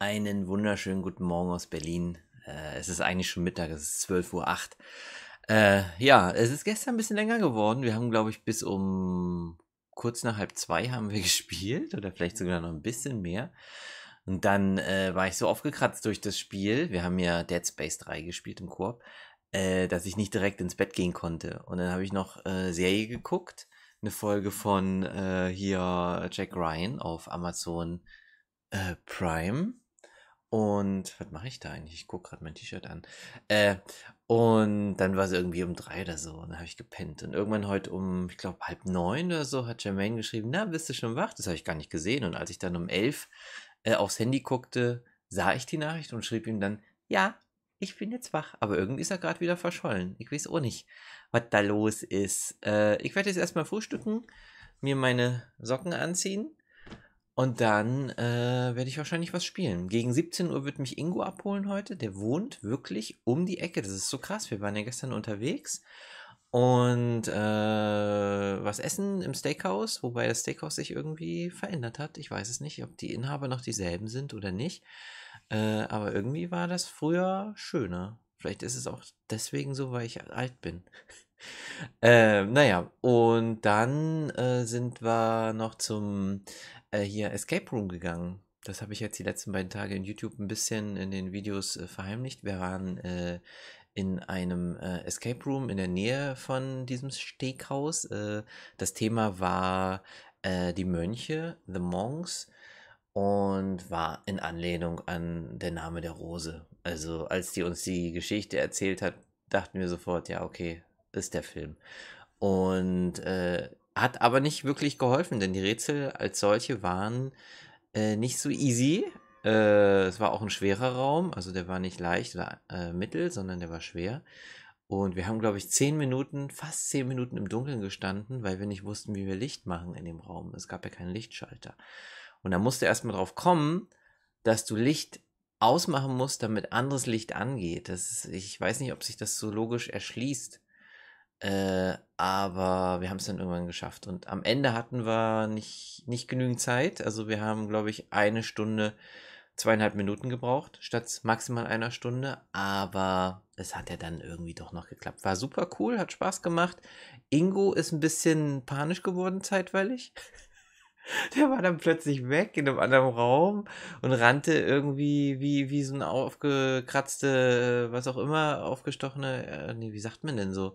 Einen wunderschönen guten Morgen aus Berlin. Äh, es ist eigentlich schon Mittag, es ist 12.08 Uhr. Äh, ja, es ist gestern ein bisschen länger geworden. Wir haben, glaube ich, bis um kurz nach halb zwei haben wir gespielt oder vielleicht sogar noch ein bisschen mehr. Und dann äh, war ich so aufgekratzt durch das Spiel. Wir haben ja Dead Space 3 gespielt im Koop, äh, dass ich nicht direkt ins Bett gehen konnte. Und dann habe ich noch äh, Serie geguckt. Eine Folge von äh, hier Jack Ryan auf Amazon Prime und was mache ich da eigentlich? Ich gucke gerade mein T-Shirt an. Äh, und dann war es irgendwie um drei oder so. Und dann habe ich gepennt. Und irgendwann heute um, ich glaube, halb neun oder so hat Jermaine geschrieben, na, bist du schon wach? Das habe ich gar nicht gesehen. Und als ich dann um elf äh, aufs Handy guckte, sah ich die Nachricht und schrieb ihm dann, ja, ich bin jetzt wach. Aber irgendwie ist er gerade wieder verschollen. Ich weiß auch nicht, was da los ist. Äh, ich werde jetzt erstmal frühstücken, mir meine Socken anziehen und dann äh, werde ich wahrscheinlich was spielen. Gegen 17 Uhr wird mich Ingo abholen heute. Der wohnt wirklich um die Ecke. Das ist so krass. Wir waren ja gestern unterwegs und äh, was essen im Steakhouse, wobei das Steakhouse sich irgendwie verändert hat. Ich weiß es nicht, ob die Inhaber noch dieselben sind oder nicht. Äh, aber irgendwie war das früher schöner. Vielleicht ist es auch deswegen so, weil ich alt bin. äh, naja, und dann äh, sind wir noch zum äh, hier Escape Room gegangen. Das habe ich jetzt die letzten beiden Tage in YouTube ein bisschen in den Videos äh, verheimlicht. Wir waren äh, in einem äh, Escape Room in der Nähe von diesem Steghaus. Äh, das Thema war äh, die Mönche, The Monks, und war in Anlehnung an der Name der Rose. Also als die uns die Geschichte erzählt hat, dachten wir sofort, ja, okay, ist der Film. Und äh, hat aber nicht wirklich geholfen, denn die Rätsel als solche waren äh, nicht so easy. Äh, es war auch ein schwerer Raum, also der war nicht leicht oder äh, mittel, sondern der war schwer. Und wir haben, glaube ich, zehn Minuten, fast zehn Minuten im Dunkeln gestanden, weil wir nicht wussten, wie wir Licht machen in dem Raum. Es gab ja keinen Lichtschalter. Und da musste erstmal drauf kommen, dass du Licht ausmachen musst, damit anderes Licht angeht. Das ist, ich weiß nicht, ob sich das so logisch erschließt. Äh, aber wir haben es dann irgendwann geschafft. Und am Ende hatten wir nicht, nicht genügend Zeit. Also wir haben, glaube ich, eine Stunde, zweieinhalb Minuten gebraucht, statt maximal einer Stunde. Aber es hat ja dann irgendwie doch noch geklappt. War super cool, hat Spaß gemacht. Ingo ist ein bisschen panisch geworden zeitweilig. Der war dann plötzlich weg in einem anderen Raum und rannte irgendwie wie, wie so ein aufgekratzte, äh, was auch immer, aufgestochene, äh, nee, wie sagt man denn so?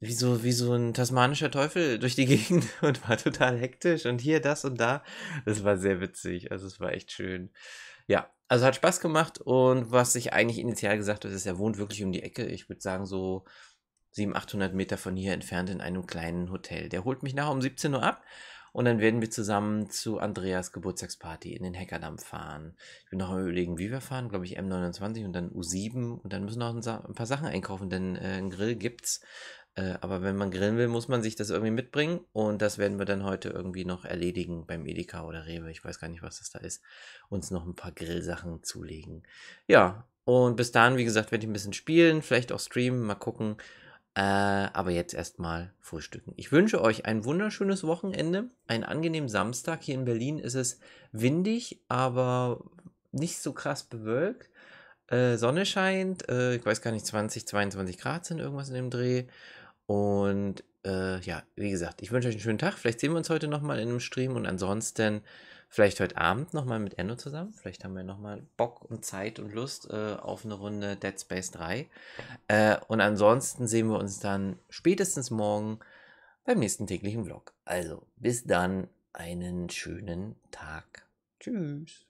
wie so, wie so ein tasmanischer Teufel durch die Gegend und war total hektisch und hier das und da. Das war sehr witzig. Also es war echt schön. Ja, also hat Spaß gemacht und was ich eigentlich initial gesagt habe, ist, er wohnt wirklich um die Ecke. Ich würde sagen so 700, 800 Meter von hier entfernt in einem kleinen Hotel. Der holt mich nachher um 17 Uhr ab und dann werden wir zusammen zu Andreas Geburtstagsparty in den Hackerdamm fahren. Ich bin noch am überlegen, wie wir fahren. Glaube ich M29 und dann U7 und dann müssen noch ein, paar Sachen einkaufen, denn äh, einen Grill gibt's. Äh, aber wenn man grillen will, muss man sich das irgendwie mitbringen. Und das werden wir dann heute irgendwie noch erledigen beim Edeka oder Rewe. Ich weiß gar nicht, was das da ist. Uns noch ein paar Grillsachen zulegen. Ja, und bis dahin, wie gesagt, werde ich ein bisschen spielen, vielleicht auch streamen, mal gucken. Äh, aber jetzt erstmal frühstücken. Ich wünsche euch ein wunderschönes Wochenende, einen angenehmen Samstag. Hier in Berlin ist es windig, aber nicht so krass bewölkt. Äh, Sonne scheint, äh, ich weiß gar nicht, 20, 22 Grad sind irgendwas in dem Dreh. Und äh, ja, wie gesagt, ich wünsche euch einen schönen Tag. Vielleicht sehen wir uns heute nochmal in einem Stream und ansonsten vielleicht heute Abend nochmal mit Enno zusammen. Vielleicht haben wir nochmal Bock und Zeit und Lust äh, auf eine Runde Dead Space 3. Äh, und ansonsten sehen wir uns dann spätestens morgen beim nächsten täglichen Vlog. Also bis dann, einen schönen Tag. Tschüss.